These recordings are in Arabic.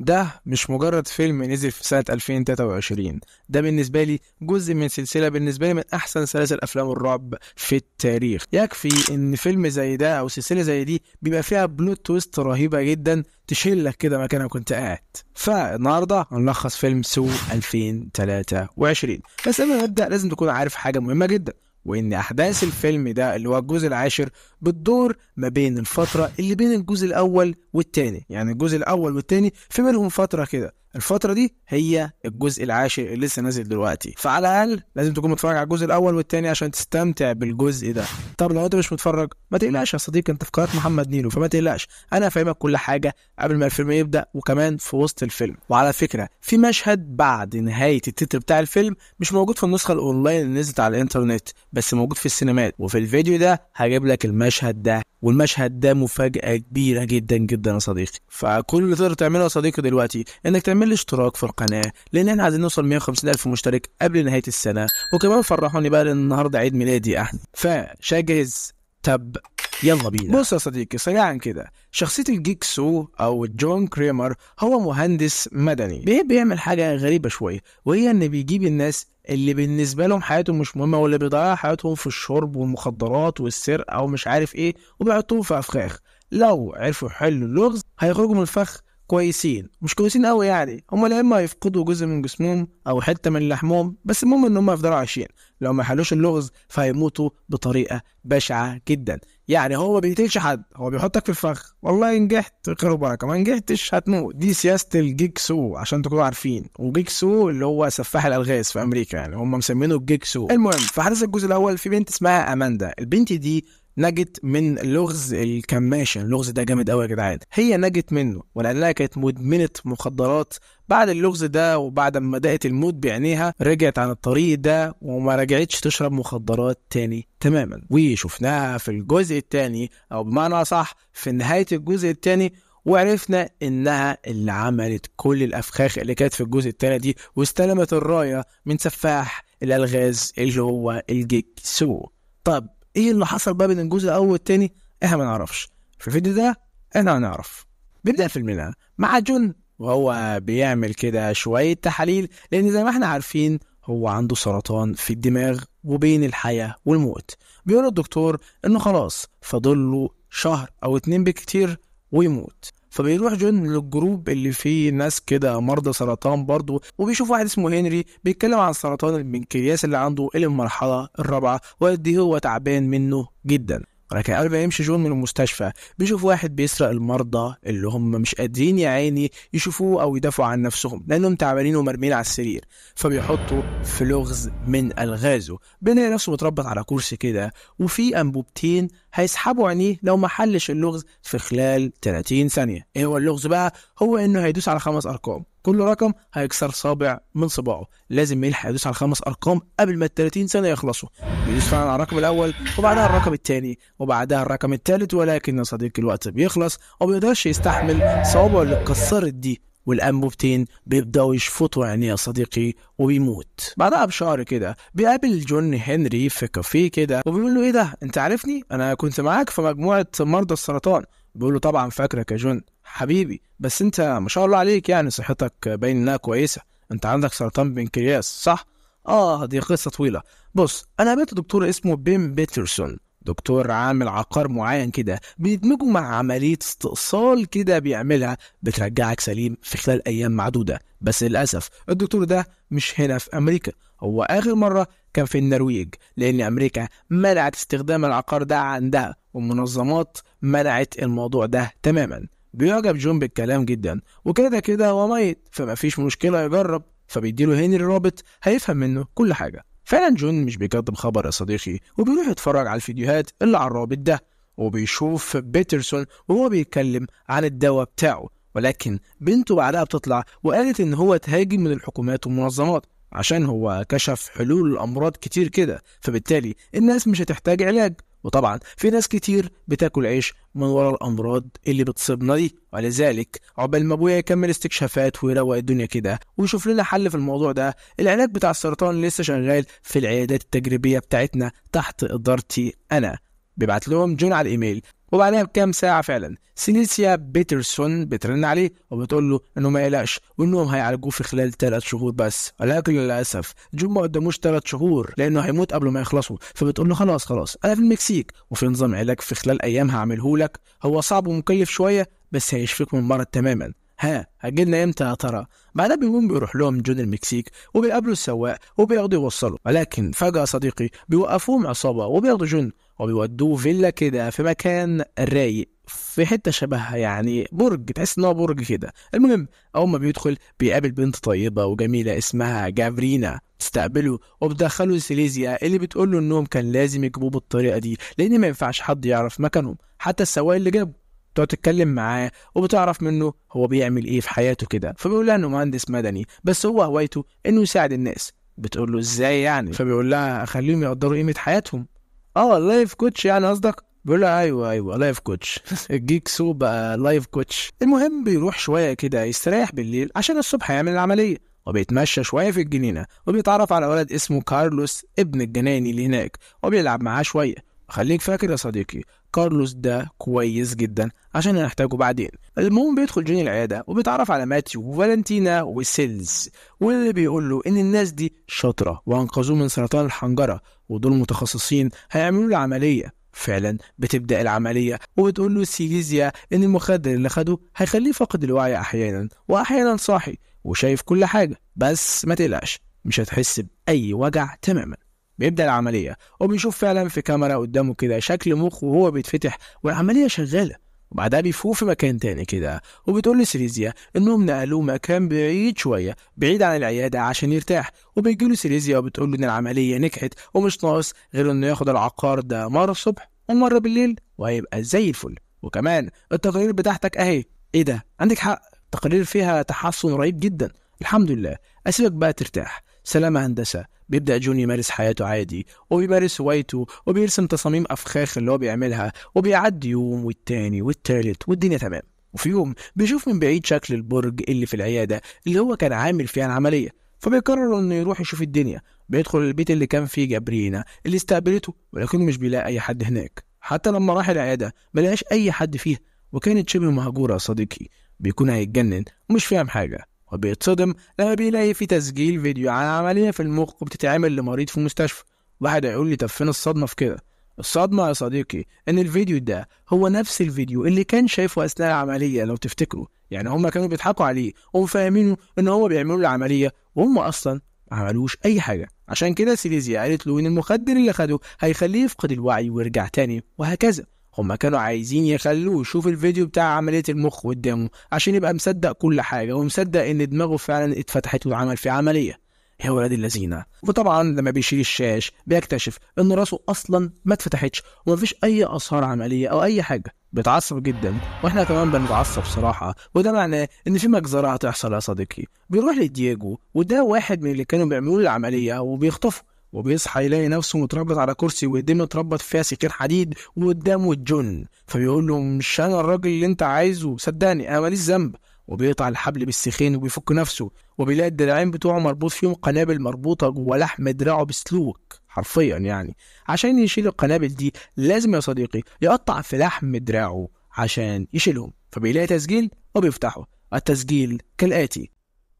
ده مش مجرد فيلم نزل في سنة 2023 ده بالنسبة لي جزء من سلسلة بالنسبة لي من أحسن سلاسل أفلام الرعب في التاريخ يكفي إن فيلم زي ده أو سلسلة زي دي بيبقى فيها بلوت تويست رهيبة جدا تشيلك كده مكانك كنت قاعد فالنهاردة هنلخص فيلم سو 2023 بس قبل ما نبدأ لازم تكون عارف حاجة مهمة جدا وإن أحداث الفيلم ده اللي هو الجزء العاشر بتدور ما بين الفترة اللي بين الجزء الأول والتاني يعني الجزء الأول والتاني في منهم فترة كده الفترة دي هي الجزء العاشر اللي لسه نازل دلوقتي فعلى الأقل لازم تكون متفرج على الجزء الأول والتاني عشان تستمتع بالجزء ده طب لو أنت مش متفرج ما تقلقش يا صديقي أنت في قناة محمد نيلو فما تقلقش أنا هفهمك كل حاجة قبل ما الفيلم يبدأ وكمان في وسط الفيلم وعلى فكرة في مشهد بعد نهاية التتر بتاع الفيلم مش موجود في النسخة الأونلاين اللي نزلت على الإنترنت بس موجود في السينمات وفي الفيديو ده هجيب لك المشهد المشهد ده والمشهد ده مفاجأة كبيرة جدا جدا يا صديقي فكل اللي تقدر تعمله يا صديقي دلوقتي انك تعمل لي اشتراك في القناة لان احنا عايزين نوصل 150 الف مشترك قبل نهاية السنة وكمان فرحوني بقى لان النهاردة عيد ميلادي احنا فشجز تب يلا بينا بص يا صديقي سريعا كده شخصية الجيك سو أو جون كريمر هو مهندس مدني بيحب يعمل حاجة غريبة شوية وهي إن بيجيب الناس اللي بالنسبه لهم حياتهم مش مهمه واللي بيضيعوا حياتهم في الشرب والمخدرات والسرقه ومش عارف ايه وبيحطوهم في افخاخ لو عرفوا يحلوا اللغز هيخرجوا من الفخ كويسين مش كويسين قوي يعني هما يا اما هيفقدوا جزء من جسمهم او حته من لحمهم بس المهم ان هما يفضلوا عايشين لو ما حلوش اللغز فهيموتوا بطريقه بشعه جدا يعني هو ما بيقتلش حد هو بيحطك في الفخ والله نجحت خير وبركه ما نجحتش هتموت دي سياسه الجيك سو عشان تكونوا عارفين وجيك سو اللي هو سفاح الالغاز في امريكا يعني هم مسمينه الجيك سو المهم في حدث الجزء الاول في بنت اسمها اماندا البنت دي نجت من لغز الكماشة اللغز ده جامد قوي يا جدعان هي نجت منه ولأنها كانت مدمنة مخدرات بعد اللغز ده وبعد ما دقت الموت بعينيها رجعت عن الطريق ده وما رجعتش تشرب مخدرات تاني تماما وشفناها في الجزء التاني أو بمعنى صح في نهاية الجزء التاني وعرفنا انها اللي عملت كل الافخاخ اللي كانت في الجزء التاني دي واستلمت الرايه من سفاح الالغاز اللي هو الجيك سو طب ايه اللي حصل بقى بين الجزء الاول والتاني احنا ما نعرفش في الفيديو ده احنا هنعرف نبدا فيلمنا مع جون وهو بيعمل كده شويه تحاليل لان زي ما احنا عارفين هو عنده سرطان في الدماغ وبين الحياه والموت بيقول الدكتور انه خلاص فاضل له شهر او اتنين بكتير ويموت فبيروح جون للجروب اللي فيه ناس كده مرضى سرطان برضه وبيشوف واحد اسمه هنري بيتكلم عن سرطان البنكرياس اللي عنده المرحلة الرابعة وقد إيه هو تعبان منه جدا ولكن قبل ما يمشي جون من المستشفى بيشوف واحد بيسرق المرضى اللي هم مش قادرين يا عيني يشوفوه او يدافعوا عن نفسهم لانهم تعبانين ومرمين على السرير فبيحطوا في لغز من الغازه بنلاقي نفسه متربط على كرسي كده وفي انبوبتين هيسحبوا عينيه لو ما حلش اللغز في خلال 30 ثانيه ايه هو اللغز بقى هو انه هيدوس على خمس ارقام كل رقم هيكسر صابع من صباعه لازم يلحق يدوس على خمس ارقام قبل ما ال 30 سنه يخلصوا بيدوس فعلا على الرقم الاول وبعدها الرقم الثاني وبعدها الرقم الثالث ولكن يا صديقي الوقت بيخلص وما بيقدرش يستحمل صوابعه اللي اتكسرت دي والانبوبتين بيبداوا يشفطوا عينيه يا صديقي وبيموت بعدها بشهر كده بيقابل جون هنري في كافيه كده وبيقول له ايه ده انت عارفني انا كنت معاك في مجموعه مرضى السرطان بيقول له طبعا فاكرك يا جون حبيبي بس انت ما شاء الله عليك يعني صحتك باين انها كويسه انت عندك سرطان بنكرياس صح اه دي قصه طويله بص انا قابلت دكتور اسمه بيم بيترسون دكتور عامل عقار معين كده بيدمجه مع عملية استئصال كده بيعملها بترجعك سليم في خلال أيام معدودة بس للأسف الدكتور ده مش هنا في أمريكا هو آخر مرة كان في النرويج لأن أمريكا منعت استخدام العقار ده عندها والمنظمات منعت الموضوع ده تماما بيعجب جون بالكلام جدا وكده كده هو ميت فمفيش مشكلة يجرب فبيديله هنري رابط هيفهم منه كل حاجة فعلا جون مش بيقدم خبر يا صديقي وبيروح يتفرج على الفيديوهات اللي على الرابط ده وبيشوف بيترسون وهو بيتكلم عن الدواء بتاعه ولكن بنته بعدها بتطلع وقالت ان هو تهاجم من الحكومات والمنظمات عشان هو كشف حلول الامراض كتير كده فبالتالي الناس مش هتحتاج علاج وطبعا في ناس كتير بتاكل عيش من ورا الامراض اللي بتصيبنا دي ولذلك عقبال ما ابويا يكمل استكشافات ويروق الدنيا كده ويشوف لنا حل في الموضوع ده العلاج بتاع السرطان لسه شغال في العيادات التجريبيه بتاعتنا تحت ادارتي انا بيبعت لهم جون على الايميل وبعدها بكام ساعة فعلا سينيسيا بيترسون بترن عليه وبتقول له انه ما يقلقش وانهم هيعالجوه في خلال ثلاث شهور بس ولكن للاسف جون ما قدموش ثلاث شهور لانه هيموت قبل ما يخلصوا فبتقول له خلاص خلاص انا في المكسيك وفي نظام علاج في خلال ايام هعمله لك هو صعب ومكيف شويه بس هيشفيك من المرض تماما ها هتجيلنا امتى يا ترى بعدها بيقوم بيروح لهم جون المكسيك وبيقابلوا السواق وبياخدوا يوصلوا ولكن فجأة صديقي بيوقفوهم عصابة وبياخدوا جون وبيودوه فيلا كده في مكان رايق في حته شبهها يعني برج تحس ان هو برج كده المهم اول ما بيدخل بيقابل بنت طيبه وجميله اسمها جافرينا تستقبله وبتدخله سيليزيا اللي بتقول له انهم كان لازم يجيبوه بالطريقه دي لان ما ينفعش حد يعرف مكانهم حتى السواق اللي جابه بتقعد تتكلم معاه وبتعرف منه هو بيعمل ايه في حياته كده فبيقول لها انه مهندس مدني بس هو هوايته انه يساعد الناس بتقول له ازاي يعني فبيقول لها خليهم يقدروا قيمه حياتهم اه لايف كوتش يعني قصدك بيقول لها ايوه ايوه لايف كوتش الجيك سو بقى لايف كوتش المهم بيروح شويه كده يستريح بالليل عشان الصبح يعمل العمليه وبيتمشى شويه في الجنينه وبيتعرف على ولد اسمه كارلوس ابن الجناني اللي هناك وبيلعب معاه شويه خليك فاكر يا صديقي كارلوس ده كويس جدا عشان هنحتاجه بعدين المهم بيدخل جيني العياده وبيتعرف على ماتيو وفالنتينا وسيلز واللي بيقول له ان الناس دي شاطره وانقذوه من سرطان الحنجره ودول متخصصين هيعملوا له عمليه فعلا بتبدا العمليه وبتقول له سيليزيا ان المخدر اللي خده هيخليه فاقد الوعي احيانا واحيانا صاحي وشايف كل حاجه بس ما تقلقش مش هتحس باي وجع تماما بيبدا العمليه وبيشوف فعلا في كاميرا قدامه كده شكل مخ وهو بيتفتح والعمليه شغاله وبعدها بيفوق في مكان تاني كده وبتقول لسيليزيا انهم نقلوه مكان بعيد شويه بعيد عن العياده عشان يرتاح وبيجي له سيليزيا وبتقول له ان العمليه نجحت ومش ناقص غير انه ياخد العقار ده مره الصبح ومره بالليل وهيبقى زي الفل وكمان التقارير بتاعتك اهي ايه ده عندك حق التقارير فيها تحسن رهيب جدا الحمد لله اسيبك بقى ترتاح سلامة هندسة بيبدأ جون يمارس حياته عادي وبيمارس هوايته وبيرسم تصاميم أفخاخ اللي هو بيعملها وبيعدي يوم والتاني والتالت والدنيا تمام وفي يوم بيشوف من بعيد شكل البرج اللي في العيادة اللي هو كان عامل فيها العملية فبيقرر انه يروح يشوف الدنيا بيدخل البيت اللي كان فيه جابرينا اللي استقبلته ولكنه مش بيلاقي اي حد هناك حتى لما راح العيادة ملقاش اي حد فيها وكانت شبه مهجورة يا صديقي بيكون هيتجنن ومش فاهم حاجة وبيتصدم لما بيلاقي في تسجيل فيديو عن عملية في المخ بتتعمل لمريض في مستشفى واحد هيقول لي طب فين الصدمة في كده الصدمة يا صديقي إن الفيديو ده هو نفس الفيديو اللي كان شايفه أثناء العملية لو تفتكروا يعني هما كانوا بيضحكوا عليه ومفهمينه إن هو بيعملوا العملية وهم أصلا ما عملوش أي حاجة عشان كده سيليزيا قالت له إن المخدر اللي خده هيخليه يفقد الوعي ويرجع تاني وهكذا هما كانوا عايزين يخلوه يشوف الفيديو بتاع عملية المخ قدامه عشان يبقى مصدق كل حاجة ومصدق إن دماغه فعلا اتفتحت وعمل في عملية يا ولاد اللذينة وطبعا لما بيشيل الشاش بيكتشف إن راسه أصلا ما اتفتحتش ومفيش أي آثار عملية أو أي حاجة بيتعصب جدا واحنا كمان بنتعصب صراحة وده معناه ان في مجزرة هتحصل يا صديقي بيروح لدياجو وده واحد من اللي كانوا بيعملوا العملية وبيخطفوا وبيصحى يلاقي نفسه متربط على كرسي وايديه متربط فيها سكين حديد وقدامه الجن فبيقول له مش انا الراجل اللي انت عايزه صدقني انا ماليش ذنب وبيقطع الحبل بالسخين وبيفك نفسه وبيلاقي الدراعين بتوعه مربوط فيهم قنابل مربوطة جوه لحم دراعه بسلوك حرفيا يعني عشان يشيل القنابل دي لازم يا صديقي يقطع في لحم دراعه عشان يشيلهم فبيلاقي تسجيل وبيفتحه التسجيل كالآتي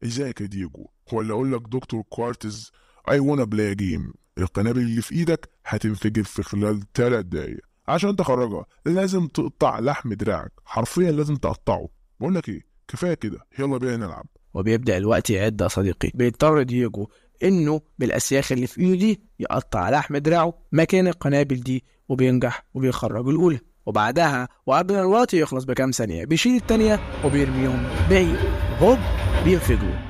ازيك يا ديجو هو اللي اقول لك دكتور كوارتز I wanna play a game القنابل اللي في ايدك هتنفجر في خلال 3 دقايق عشان تخرجها لازم تقطع لحم دراعك حرفيا لازم تقطعه بقول لك ايه كفايه كده يلا بينا نلعب وبيبدأ الوقت يعد يا صديقي بيضطر دييجو انه بالاسياخ اللي في ايده دي يقطع لحم دراعه مكان القنابل دي وبينجح وبيخرج الاولى وبعدها وقبل الوقت يخلص بكام ثانيه بيشيل الثانيه وبيرميهم بعيد هوب بينفجروا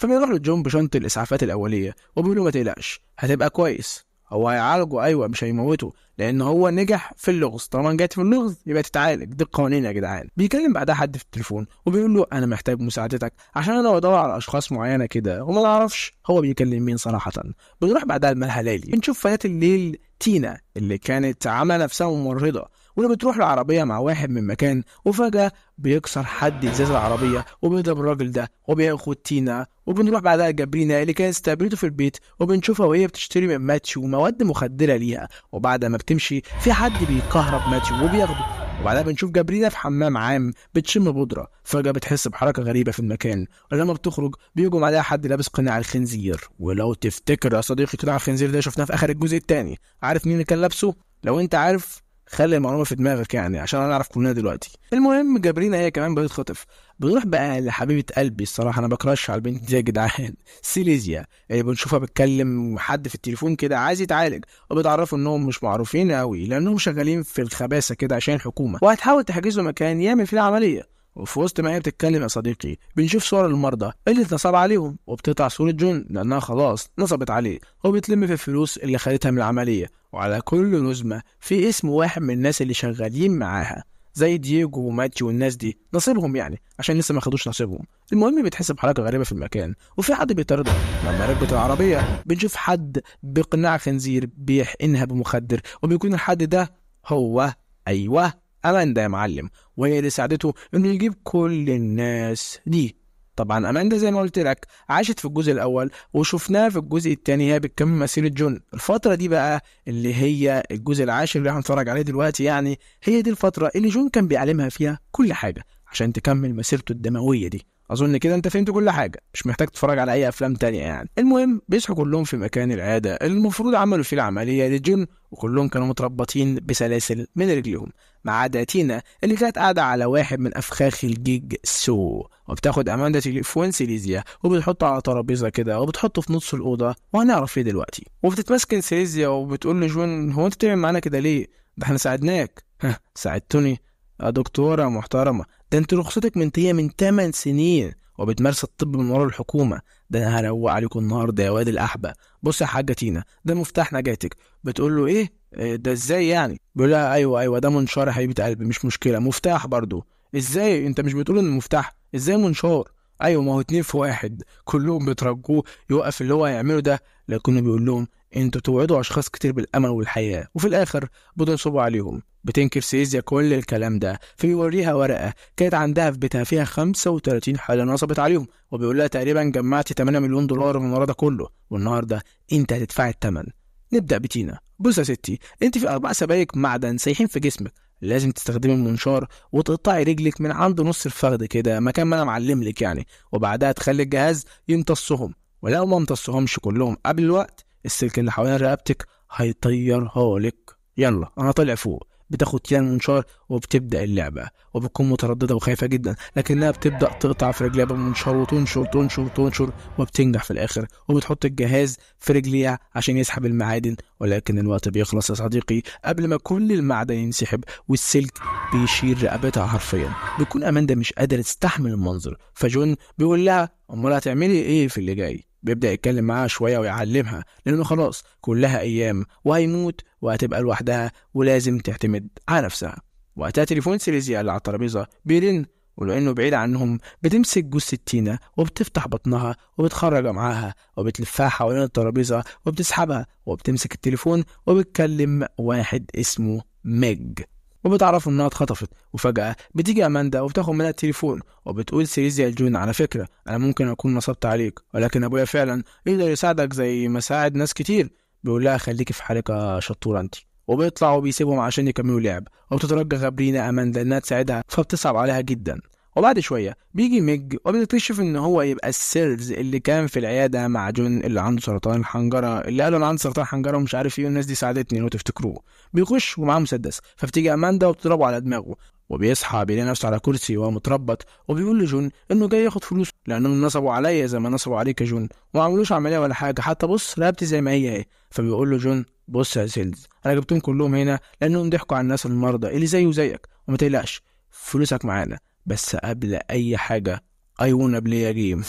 فبيروح لجون بشنطة الإسعافات الأولية وبيقول له ما تقلقش هتبقى كويس هو هيعالجه أيوه مش هيموته لأن هو نجح في اللغز طالما نجحت في اللغز يبقى تتعالج دي القوانين يا جدعان بيكلم بعدها حد في التليفون وبيقول له أنا محتاج مساعدتك عشان أنا بدور على أشخاص معينة كده وما أعرفش هو بيكلم مين صراحة بنروح بعدها الملهى ليلي بنشوف فتاة الليل تينا اللي كانت عامله نفسها ممرضه وانت بتروح له عربيه مع واحد من مكان وفجاه بيكسر حد ازاز العربيه وبيضرب الراجل ده وبياخد تينا وبنروح بعدها جابرينا اللي كانت استقبلته في البيت وبنشوفها وهي بتشتري من ماتيو مواد مخدره ليها وبعد ما بتمشي في حد بيكهرب ماتيو وبياخده وبعدها بنشوف جابرينا في حمام عام بتشم بودرة فجأة بتحس بحركة غريبة في المكان ولما بتخرج بيهجم عليها حد لابس قناع الخنزير ولو تفتكر يا صديقي قناع الخنزير ده شفناه في آخر الجزء الثاني عارف مين اللي كان لابسه؟ لو انت عارف خلي المعلومه في دماغك يعني عشان هنعرف كلنا دلوقتي المهم جابرينا هي كمان بتتخطف بنروح بقى لحبيبه قلبي الصراحه انا بكرش على البنت دي يا جدعان سيليزيا اللي بنشوفها بتكلم حد في التليفون كده عايز يتعالج وبتعرفوا انهم مش معروفين قوي لانهم شغالين في الخباثه كده عشان الحكومه وهتحاول تحجز له مكان يعمل فيه العمليه وفي وسط ما هي بتتكلم يا صديقي بنشوف صور المرضى اللي اتنصب عليهم وبتقطع صورة جون لأنها خلاص نصبت عليه وبتلم في الفلوس اللي خدتها من العملية وعلى كل نزمة في اسم واحد من الناس اللي شغالين معاها زي دييجو وماتيو والناس دي نصيبهم يعني عشان لسه ما خدوش نصيبهم المهم بيتحسب حركه غريبه في المكان وفي حد بيطردها لما ركبت العربيه بنشوف حد بقناع خنزير بيحقنها بمخدر وبيكون الحد ده هو ايوه امان ده يا معلم وهي اللي ساعدته انه يجيب كل الناس دي طبعا اماندا زي ما قلت لك عاشت في الجزء الاول وشفناها في الجزء الثاني هي بتكمل مسيره جون الفتره دي بقى اللي هي الجزء العاشر اللي احنا بنتفرج عليه دلوقتي يعني هي دي الفتره اللي جون كان بيعلمها فيها كل حاجه عشان تكمل مسيرته الدمويه دي اظن كده انت فهمت كل حاجه مش محتاج تتفرج على اي افلام تانية يعني المهم بيصحوا كلهم في مكان العياده المفروض عملوا فيه العمليه لجون وكلهم كانوا متربطين بسلاسل من رجليهم ما عدا تينا اللي كانت قاعدة على واحد من أفخاخ الجيج سو وبتاخد أماندا تليفون سيليزيا وبتحطه على ترابيزة كده وبتحطه في نص الأوضة وهنعرف إيه دلوقتي وبتتمسكن سيليزيا وبتقول لجون هو أنت بتعمل معانا كده ليه؟ ده احنا ساعدناك ها ساعدتوني يا دكتورة محترمة ده انت رخصتك منتهية من 8 سنين وبتمارس الطب من ورا الحكومه ده انا هروق عليكم النهارده يا واد الاحبه بص يا حاجه تينا ده مفتاح نجاتك بتقول له ايه آه، ده ازاي يعني بيقول لها ايوه ايوه ده منشار يا حبيبه قلبي مش مشكله مفتاح برضه ازاي انت مش بتقول ان مفتاح ازاي منشار ايوه ما هو اتنين في واحد كلهم بيترجوه يوقف اللي هو هيعمله ده لكنه بيقول لهم انتوا توعدوا اشخاص كتير بالامل والحياه وفي الاخر بتنصبوا عليهم بتنكر سيزيا كل الكلام ده فبيوريها ورقه كانت عندها في بيتها فيها 35 حاله نصبت عليهم وبيقول لها تقريبا جمعت 8 مليون دولار من ورا ده كله والنهارده انت هتدفعي الثمن نبدا بتينا بص يا ستي انت في اربع سبايك معدن سايحين في جسمك لازم تستخدمي المنشار وتقطعي رجلك من عند نص الفخذ كده مكان ما انا معلم لك يعني وبعدها تخلي الجهاز يمتصهم ولو ما امتصهمش كلهم قبل الوقت السلك اللي حوالين رقبتك هيطيرها لك يلا انا طالع فوق بتاخد كيان المنشار وبتبدا اللعبه وبتكون متردده وخايفه جدا لكنها بتبدا تقطع في رجليها بالمنشار وتنشر تنشر تنشر وبتنجح في الاخر وبتحط الجهاز في رجليها عشان يسحب المعادن ولكن الوقت بيخلص يا صديقي قبل ما كل المعدن ينسحب والسلك بيشيل رقبتها حرفيا بيكون اماندا مش قادره تستحمل المنظر فجون بيقول لها امال هتعملي ايه في اللي جاي بيبدأ يتكلم معاها شوية ويعلمها لأنه خلاص كلها أيام وهيموت وهتبقى لوحدها ولازم تعتمد على نفسها وقتها تليفون سيليزيا اللي على الترابيزة بيرن ولأنه بعيد عنهم بتمسك جثة تينا وبتفتح بطنها وبتخرج معاها وبتلفها حوالين الترابيزة وبتسحبها وبتمسك التليفون وبتكلم واحد اسمه ميج وبتعرفوا انها اتخطفت وفجأة بتيجي اماندا وبتاخد منها التليفون وبتقول سيريزيا لجون على فكرة انا ممكن اكون نصبت عليك ولكن ابويا فعلا يقدر يساعدك زي ما ساعد ناس كتير بيقول لها خليكي في حالك يا شطورة انت وبيطلعوا وبيسيبهم عشان يكملوا لعب وبتترجى غابرينا اماندا انها تساعدها فبتصعب عليها جدا وبعد شوية بيجي ميج وبيكتشف إن هو يبقى السيلز اللي كان في العيادة مع جون اللي عنده سرطان الحنجرة اللي قالوا أنا عندي سرطان الحنجرة ومش عارف إيه والناس دي ساعدتني لو تفتكروه بيخش ومعاه مسدس فبتيجي أماندا وبتضربه على دماغه وبيصحى بيلاقي نفسه على كرسي وهو متربط وبيقول لجون انه جاي ياخد فلوس لانهم نصبوا عليا زي ما نصبوا عليك يا جون وما عملوش عمليه ولا حاجه حتى بص رقبتي زي ما هي اهي فبيقول له جون بص يا سيلز انا جبتهم كلهم هنا لانهم ضحكوا على الناس المرضى اللي زيه زيك وما تقلقش فلوسك معانا بس قبل اي حاجه اي ونا بلاي جيم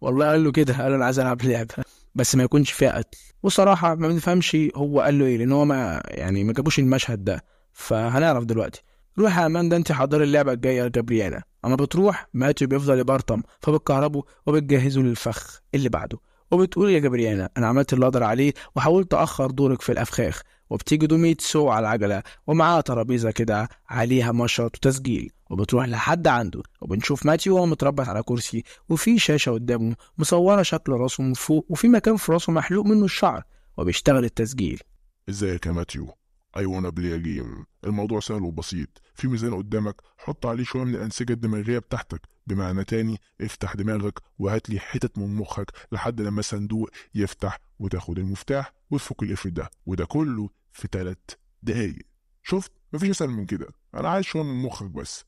والله قال له كده قال له انا عايز العب لعبه بس ما يكونش فيها قتل وصراحه ما بنفهمش هو قال له ايه لان هو ما يعني ما جابوش المشهد ده فهنعرف دلوقتي روح يا اماندا انت حضري اللعبه الجايه لجابرييلا اما بتروح ماتيو بيفضل يبرطم فبتكهربه وبتجهزه للفخ اللي بعده وبتقول يا جابرييلا انا عملت اللي اقدر عليه وحاولت اخر دورك في الافخاخ وبتيجي دوميتسو إيه، على العجله ومعاها ترابيزه كده عليها مشط وتسجيل وبتروح لحد عنده وبنشوف ماتيو وهو متربع على كرسي وفي شاشة قدامه مصورة شكل راسه من فوق وفي مكان في راسه محلوق منه الشعر وبيشتغل التسجيل ازيك يا ماتيو اي ونا بلاي جيم الموضوع سهل وبسيط في ميزان قدامك حط عليه شوية من الأنسجة الدماغية بتاعتك بمعنى تاني افتح دماغك وهات لي حتت من مخك لحد لما صندوق يفتح وتاخد المفتاح وتفك القفل ده وده كله في ثلاث دقايق شفت مفيش أسهل من كده أنا عايز شوية من مخك بس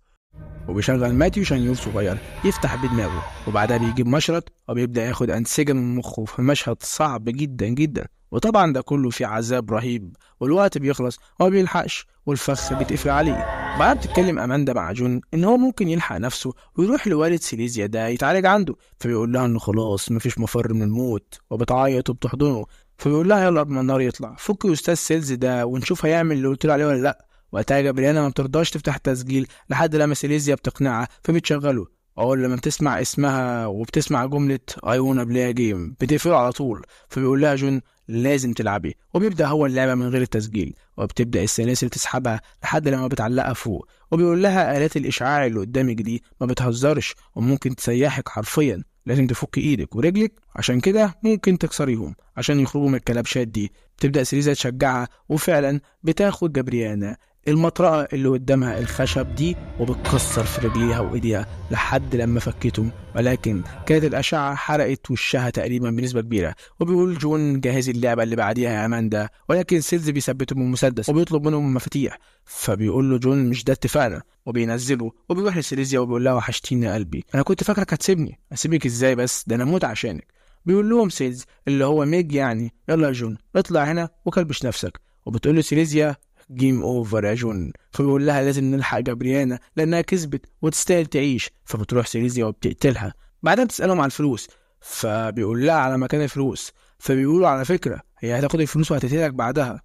وبيشغل ماتيو شنيوف صغير يفتح بدماغه وبعدها بيجيب مشرط وبيبدأ ياخد أنسجة من مخه في مشهد صعب جدا جدا وطبعا ده كله في عذاب رهيب والوقت بيخلص وما بيلحقش والفخ بيتقفل عليه بعدها بتتكلم أماندا مع جون إن هو ممكن يلحق نفسه ويروح لوالد سيليزيا ده يتعالج عنده فبيقول لها إنه خلاص مفيش مفر من الموت وبتعيط وبتحضنه فبيقول لها يلا قبل ما النار يطلع فك أستاذ سيلز ده ونشوف هيعمل اللي قلت له عليه ولا لأ وقتها جابريانا ما بترضاش تفتح تسجيل لحد لما سيليزيا بتقنعها فبتشغله اول لما بتسمع اسمها وبتسمع جملة I wanna play a game بتقفله على طول فبيقول لها جون لازم تلعبي وبيبدأ هو اللعبة من غير التسجيل وبتبدأ السلاسل تسحبها لحد لما بتعلقها فوق وبيقول لها آلات الإشعاع اللي قدامك دي ما بتهزرش وممكن تسيحك حرفيا لازم تفك ايدك ورجلك عشان كده ممكن تكسريهم عشان يخرجوا من الكلبشات دي بتبدأ سيريزا تشجعها وفعلا بتاخد جبريانا المطرقة اللي قدامها الخشب دي وبتكسر في رجليها وإيديها لحد لما فكته ولكن كانت الأشعة حرقت وشها تقريبا بنسبة كبيرة وبيقول جون جهز اللعبة اللي بعديها يا أماندا ولكن سيلز بيثبته بالمسدس وبيطلب منهم مفاتيح فبيقول له جون مش ده اتفقنا وبينزله وبيروح لسيليزيا وبيقول لها وحشتيني يا قلبي أنا كنت فاكرك هتسيبني أسيبك إزاي بس ده أنا موت عشانك بيقول لهم سيلز اللي هو ميج يعني يلا يا جون اطلع هنا وكلبش نفسك وبتقول له سيليزيا جيم اوفر يا جون فبيقول لها لازم نلحق جابريانا لانها كسبت وتستاهل تعيش فبتروح سيليزيا وبتقتلها بعدها بتسالهم على الفلوس فبيقول لها على مكان الفلوس فبيقولوا على فكره هي هتاخد الفلوس وهتقتلك بعدها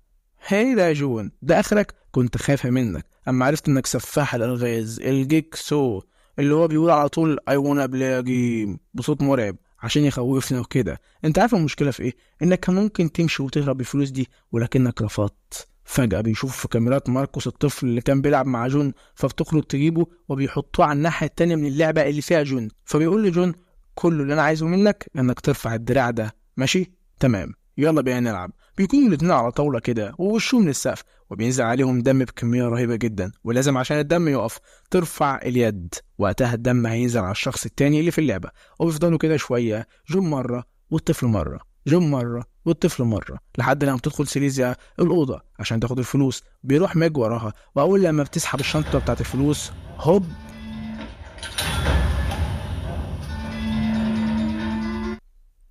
هاي ده يا جون ده اخرك كنت خايفه منك اما عرفت انك سفاح الالغاز الجيك سو اللي هو بيقول على طول اي ونا بلاي جيم بصوت مرعب عشان يخوفنا وكده انت عارف المشكله في ايه انك كان ممكن تمشي وتهرب بالفلوس دي ولكنك رفضت فجأة بيشوف في كاميرات ماركوس الطفل اللي كان بيلعب مع جون فبتخرج تجيبه وبيحطوه على الناحية التانية من اللعبة اللي فيها جون فبيقول لجون كل اللي أنا عايزه منك إنك ترفع الدراع ده ماشي تمام يلا بينا نلعب بيكونوا الاتنين على طاولة كده ووشهم للسقف وبينزل عليهم دم بكمية رهيبة جدا ولازم عشان الدم يقف ترفع اليد وقتها الدم هينزل على الشخص التاني اللي في اللعبة وبيفضلوا كده شوية جون مرة والطفل مرة جون مره والطفل مره لحد لما بتدخل سيليزيا الاوضه عشان تاخد الفلوس بيروح ماج وراها واول لما بتسحب الشنطه بتاعت الفلوس هوب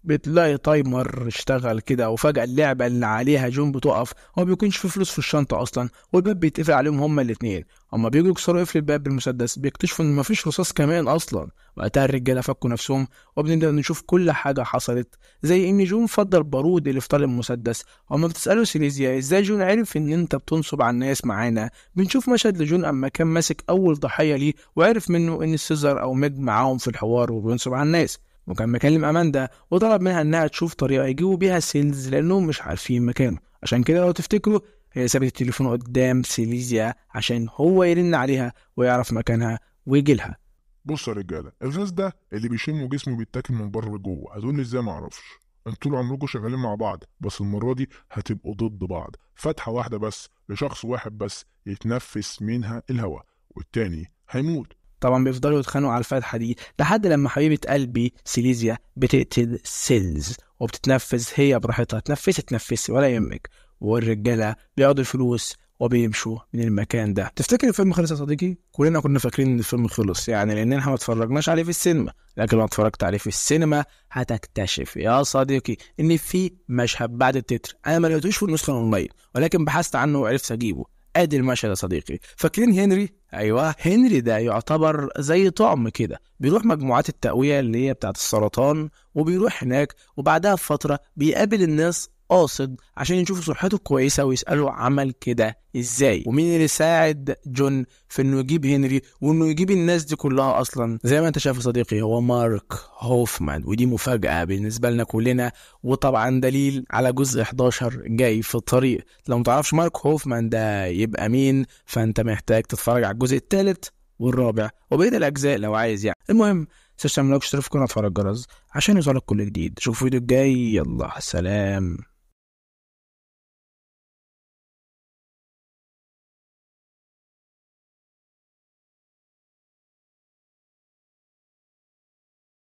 بتلاقي تايمر اشتغل كده وفجأة اللعبة اللي عليها جون بتقف وما بيكونش في فلوس في الشنطة أصلا والباب بيتقفل عليهم هما الاتنين أما بيجوا يكسروا قفل الباب بالمسدس بيكتشفوا إن مفيش رصاص كمان أصلا وقتها الرجالة فكوا نفسهم وبنبدأ نشوف كل حاجة حصلت زي إن جون فضل بارود اللي في طالب المسدس أما بتسأله سيليزيا إزاي جون عرف إن أنت بتنصب على الناس معانا بنشوف مشهد لجون أما كان ماسك أول ضحية ليه وعرف منه إن السيزر أو ميج معاهم في الحوار وبينصب على الناس وكان مكلم اماندا وطلب منها انها تشوف طريقه يجيبوا بيها سيلز لانهم مش عارفين مكانه عشان كده لو تفتكروا هي سابت التليفون قدام سيليزيا عشان هو يرن عليها ويعرف مكانها ويجي لها بصوا يا رجاله الغاز ده اللي بيشمه جسمه بيتاكل من بره لجوه هتقول ازاي ما اعرفش انتوا طول عمركم شغالين مع بعض بس المره دي هتبقوا ضد بعض فتحه واحده بس لشخص واحد بس يتنفس منها الهواء والتاني هيموت طبعا بيفضلوا يتخانقوا على الفتحه دي لحد لما حبيبه قلبي سيليزيا بتقتل سيلز وبتتنفس هي براحتها تنفسي تنفسي ولا يهمك والرجاله بياخدوا الفلوس وبيمشوا من المكان ده تفتكر الفيلم خلص يا صديقي كلنا كنا فاكرين ان الفيلم خلص يعني لان احنا ما اتفرجناش عليه في السينما لكن لو اتفرجت عليه في السينما هتكتشف يا صديقي ان في مشهد بعد التتر انا ما لقيتوش في النسخه الاونلاين ولكن بحثت عنه وعرفت اجيبه ادي المشهد يا صديقي فاكرين هنري ايوه هنري ده يعتبر زي طعم كده بيروح مجموعات التقويه اللي هي بتاعه السرطان وبيروح هناك وبعدها بفتره بيقابل الناس قاصد عشان يشوفوا صحته كويسه ويسالوا عمل كده ازاي ومين اللي ساعد جون في انه يجيب هنري وانه يجيب الناس دي كلها اصلا زي ما انت شايف يا صديقي هو مارك هوفمان ودي مفاجاه بالنسبه لنا كلنا وطبعا دليل على جزء 11 جاي في الطريق لو متعرفش مارك هوفمان ده يبقى مين فانت محتاج تتفرج على الجزء الثالث والرابع وبقيه الاجزاء لو عايز يعني المهم سيستم تعمل اشتراك في قناه فرج جرس عشان يوصلك كل جديد شوف الفيديو الجاي يلا سلام